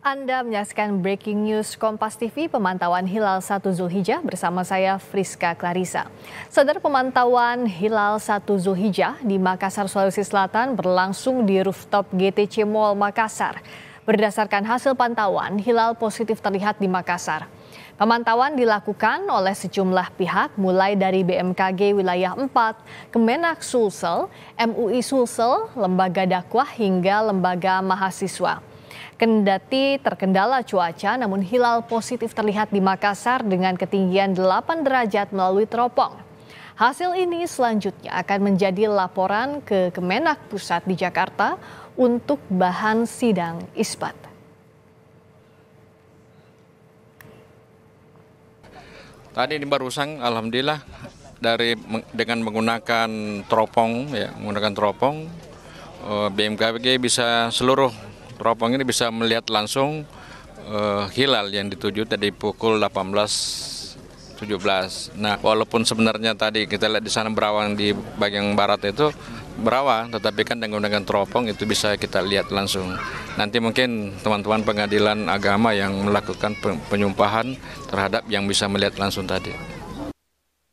Anda menyaksikan Breaking News Kompas TV pemantauan Hilal 1 Zulhijjah bersama saya Friska Clarissa. Sadar pemantauan Hilal 1 Zulhijjah di Makassar, Sulawesi Selatan berlangsung di rooftop GTC Mall Makassar. Berdasarkan hasil pantauan, hilal positif terlihat di Makassar. Pemantauan dilakukan oleh sejumlah pihak mulai dari BMKG Wilayah 4, Kemenak Sulsel, MUI Sulsel, Lembaga Dakwah hingga Lembaga Mahasiswa. Kendati terkendala cuaca, namun hilal positif terlihat di Makassar dengan ketinggian 8 derajat melalui teropong. Hasil ini selanjutnya akan menjadi laporan ke Kemenak Pusat di Jakarta untuk bahan sidang isbat. Tadi ini baru sang, alhamdulillah dari dengan menggunakan teropong, ya, menggunakan teropong, eh, BMKG bisa seluruh teropong ini bisa melihat langsung uh, hilal yang dituju tadi pukul 18.17. Nah, walaupun sebenarnya tadi kita lihat di sana berawan di bagian barat itu berawan, tetapi kan dengan menggunakan teropong itu bisa kita lihat langsung. Nanti mungkin teman-teman pengadilan agama yang melakukan penyumpahan terhadap yang bisa melihat langsung tadi.